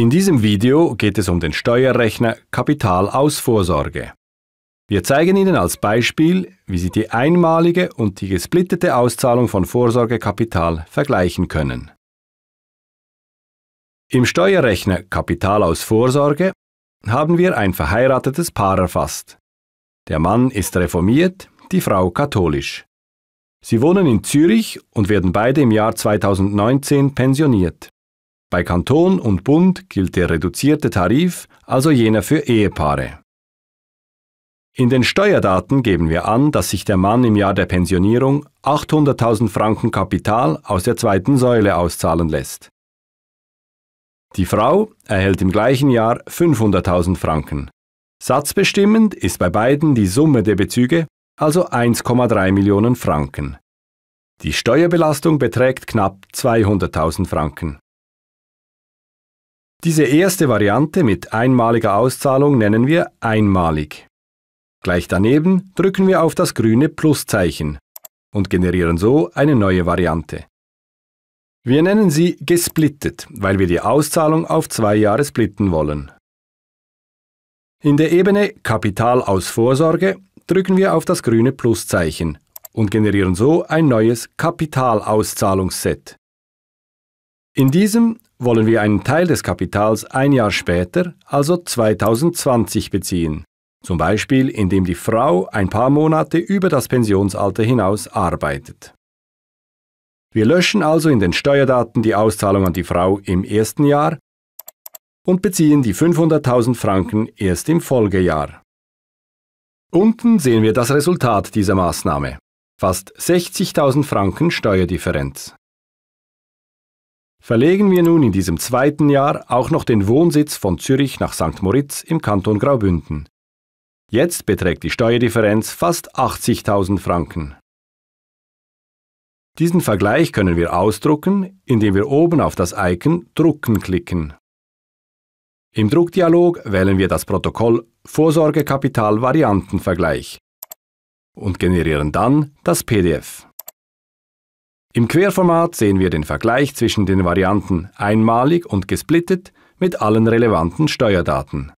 In diesem Video geht es um den Steuerrechner Kapitalausvorsorge. Wir zeigen Ihnen als Beispiel, wie Sie die einmalige und die gesplittete Auszahlung von Vorsorgekapital vergleichen können. Im Steuerrechner Kapital aus Vorsorge haben wir ein verheiratetes Paar erfasst. Der Mann ist reformiert, die Frau katholisch. Sie wohnen in Zürich und werden beide im Jahr 2019 pensioniert. Bei Kanton und Bund gilt der reduzierte Tarif, also jener für Ehepaare. In den Steuerdaten geben wir an, dass sich der Mann im Jahr der Pensionierung 800.000 Franken Kapital aus der zweiten Säule auszahlen lässt. Die Frau erhält im gleichen Jahr 500.000 Franken. Satzbestimmend ist bei beiden die Summe der Bezüge, also 1,3 Millionen Franken. Die Steuerbelastung beträgt knapp 200.000 Franken. Diese erste Variante mit einmaliger Auszahlung nennen wir einmalig. Gleich daneben drücken wir auf das grüne Pluszeichen und generieren so eine neue Variante. Wir nennen sie gesplittet, weil wir die Auszahlung auf zwei Jahre splitten wollen. In der Ebene Kapital aus Vorsorge drücken wir auf das grüne Pluszeichen und generieren so ein neues Kapitalauszahlungsset. In diesem wollen wir einen Teil des Kapitals ein Jahr später, also 2020, beziehen. Zum Beispiel, indem die Frau ein paar Monate über das Pensionsalter hinaus arbeitet. Wir löschen also in den Steuerdaten die Auszahlung an die Frau im ersten Jahr und beziehen die 500.000 Franken erst im Folgejahr. Unten sehen wir das Resultat dieser Maßnahme. Fast 60.000 Franken Steuerdifferenz. Verlegen wir nun in diesem zweiten Jahr auch noch den Wohnsitz von Zürich nach St. Moritz im Kanton Graubünden. Jetzt beträgt die Steuerdifferenz fast 80.000 Franken. Diesen Vergleich können wir ausdrucken, indem wir oben auf das Icon Drucken klicken. Im Druckdialog wählen wir das Protokoll Vorsorgekapital Variantenvergleich und generieren dann das PDF. Im Querformat sehen wir den Vergleich zwischen den Varianten einmalig und gesplittet mit allen relevanten Steuerdaten